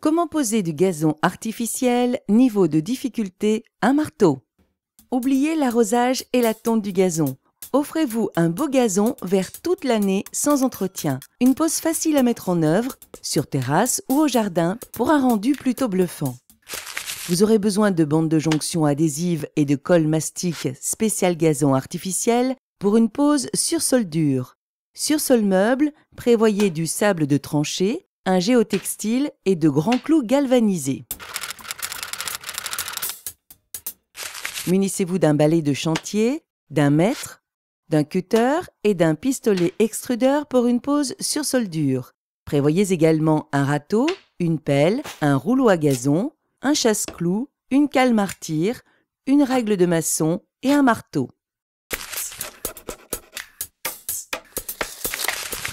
Comment poser du gazon artificiel Niveau de difficulté, un marteau. Oubliez l'arrosage et la tonte du gazon. Offrez-vous un beau gazon vert toute l'année sans entretien. Une pose facile à mettre en œuvre, sur terrasse ou au jardin, pour un rendu plutôt bluffant. Vous aurez besoin de bandes de jonction adhésives et de colle mastique spécial gazon artificiel pour une pose sur sol dur. Sur sol meuble, prévoyez du sable de tranchée un géotextile et de grands clous galvanisés. Munissez-vous d'un balai de chantier, d'un mètre, d'un cutter et d'un pistolet extrudeur pour une pose sur dur. Prévoyez également un râteau, une pelle, un rouleau à gazon, un chasse-clou, une cale martyre, une règle de maçon et un marteau.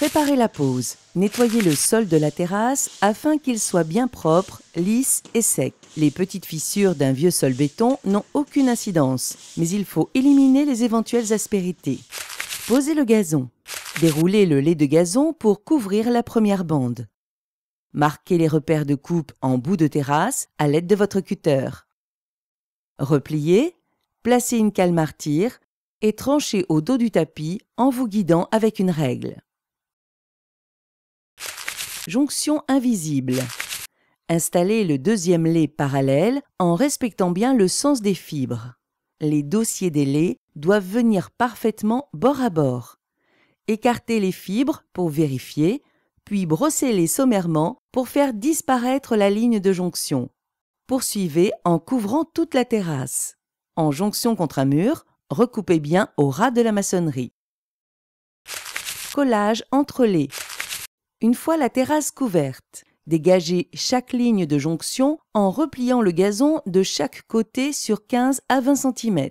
Préparez la pose. Nettoyez le sol de la terrasse afin qu'il soit bien propre, lisse et sec. Les petites fissures d'un vieux sol béton n'ont aucune incidence, mais il faut éliminer les éventuelles aspérités. Posez le gazon. Déroulez le lait de gazon pour couvrir la première bande. Marquez les repères de coupe en bout de terrasse à l'aide de votre cutter. Repliez, placez une cale martyre et tranchez au dos du tapis en vous guidant avec une règle jonction invisible. Installez le deuxième lait parallèle en respectant bien le sens des fibres. Les dossiers des laits doivent venir parfaitement bord à bord. Écartez les fibres pour vérifier, puis brossez-les sommairement pour faire disparaître la ligne de jonction. Poursuivez en couvrant toute la terrasse. En jonction contre un mur, recoupez bien au ras de la maçonnerie. Collage entre laits une fois la terrasse couverte, dégagez chaque ligne de jonction en repliant le gazon de chaque côté sur 15 à 20 cm.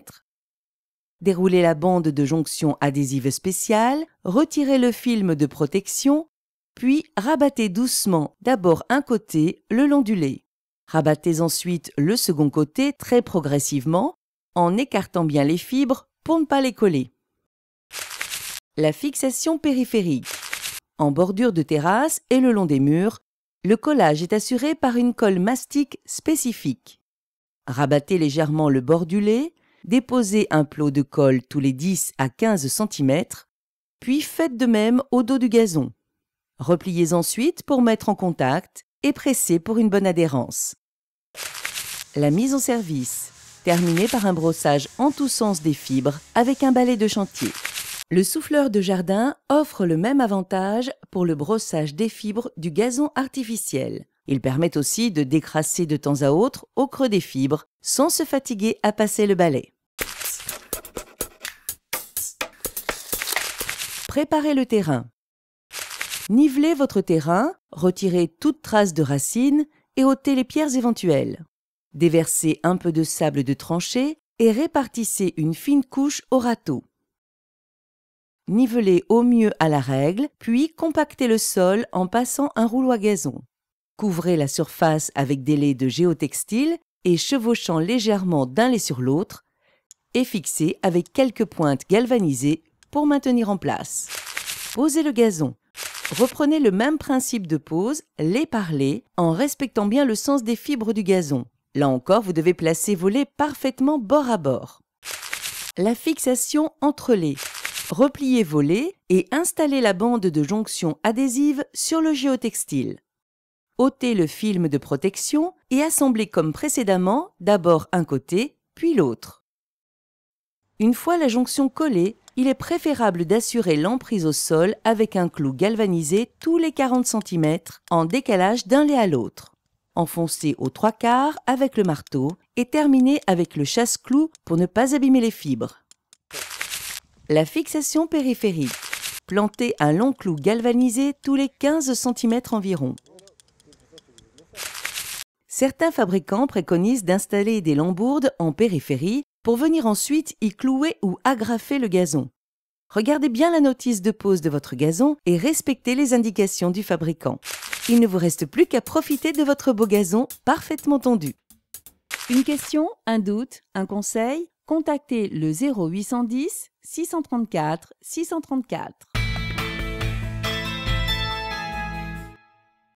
Déroulez la bande de jonction adhésive spéciale, retirez le film de protection, puis rabattez doucement d'abord un côté le long du lait. Rabattez ensuite le second côté très progressivement en écartant bien les fibres pour ne pas les coller. La fixation périphérique. En bordure de terrasse et le long des murs, le collage est assuré par une colle mastique spécifique. Rabattez légèrement le bord du lait, déposez un plot de colle tous les 10 à 15 cm, puis faites de même au dos du gazon. Repliez ensuite pour mettre en contact et pressez pour une bonne adhérence. La mise en service, terminée par un brossage en tous sens des fibres avec un balai de chantier. Le souffleur de jardin offre le même avantage pour le brossage des fibres du gazon artificiel. Il permet aussi de décrasser de temps à autre au creux des fibres sans se fatiguer à passer le balai. Préparez le terrain. Nivelez votre terrain, retirez toute trace de racines et ôtez les pierres éventuelles. Déversez un peu de sable de tranchée et répartissez une fine couche au râteau. Nivelez au mieux à la règle, puis compactez le sol en passant un rouleau à gazon. Couvrez la surface avec des laits de géotextile et chevauchant légèrement d'un lait sur l'autre, et fixez avec quelques pointes galvanisées pour maintenir en place. Posez le gazon. Reprenez le même principe de pose, lait par lait, en respectant bien le sens des fibres du gazon. Là encore, vous devez placer vos laits parfaitement bord à bord. La fixation entre les. Repliez volet et installez la bande de jonction adhésive sur le géotextile. Ôtez le film de protection et assemblez comme précédemment d'abord un côté, puis l'autre. Une fois la jonction collée, il est préférable d'assurer l'emprise au sol avec un clou galvanisé tous les 40 cm en décalage d'un lait à l'autre. Enfoncez aux trois quarts avec le marteau et terminez avec le chasse-clou pour ne pas abîmer les fibres. La fixation périphérique. Plantez un long clou galvanisé tous les 15 cm environ. Certains fabricants préconisent d'installer des lambourdes en périphérie pour venir ensuite y clouer ou agrafer le gazon. Regardez bien la notice de pose de votre gazon et respectez les indications du fabricant. Il ne vous reste plus qu'à profiter de votre beau gazon parfaitement tendu. Une question, un doute, un conseil contactez le 0810 634 634.